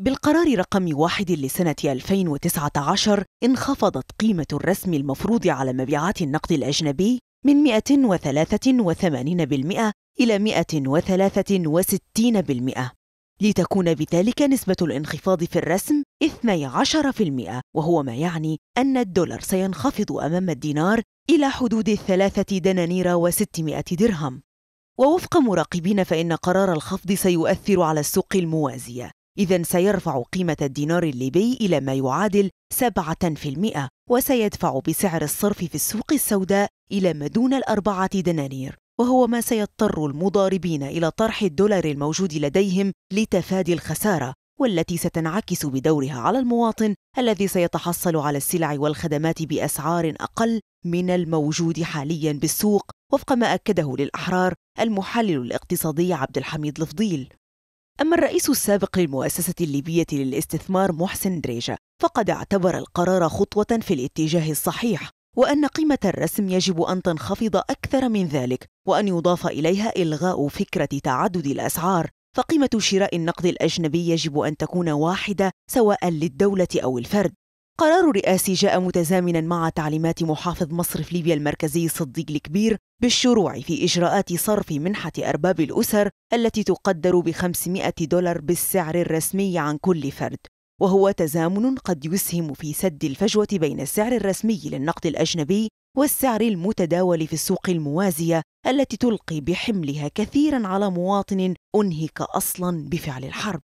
بالقرار رقم واحد لسنة 2019 انخفضت قيمة الرسم المفروض على مبيعات النقد الأجنبي من 183% إلى 163% لتكون بذلك نسبة الانخفاض في الرسم 12% وهو ما يعني أن الدولار سينخفض أمام الدينار إلى حدود الثلاثة دنانير و600 درهم ووفق مراقبين فإن قرار الخفض سيؤثر على السوق الموازية إذا سيرفع قيمة الدينار الليبي إلى ما يعادل 7% وسيدفع بسعر الصرف في السوق السوداء إلى ما دون الأربعة دنانير وهو ما سيضطر المضاربين إلى طرح الدولار الموجود لديهم لتفادي الخسارة والتي ستنعكس بدورها على المواطن الذي سيتحصل على السلع والخدمات بأسعار أقل من الموجود حاليا بالسوق وفق ما أكده للأحرار المحلل الاقتصادي عبد الحميد الفضيل أما الرئيس السابق للمؤسسة الليبية للاستثمار محسن دريجة فقد اعتبر القرار خطوة في الاتجاه الصحيح وأن قيمة الرسم يجب أن تنخفض أكثر من ذلك وأن يضاف إليها إلغاء فكرة تعدد الأسعار فقيمة شراء النقد الأجنبي يجب أن تكون واحدة سواء للدولة أو الفرد قرار رئاسي جاء متزامنا مع تعليمات محافظ مصرف ليبيا المركزي صديق الكبير بالشروع في إجراءات صرف منحة أرباب الأسر التي تقدر ب 500 دولار بالسعر الرسمي عن كل فرد وهو تزامن قد يسهم في سد الفجوة بين السعر الرسمي للنقد الأجنبي والسعر المتداول في السوق الموازية التي تلقي بحملها كثيرا على مواطن أنهك أصلا بفعل الحرب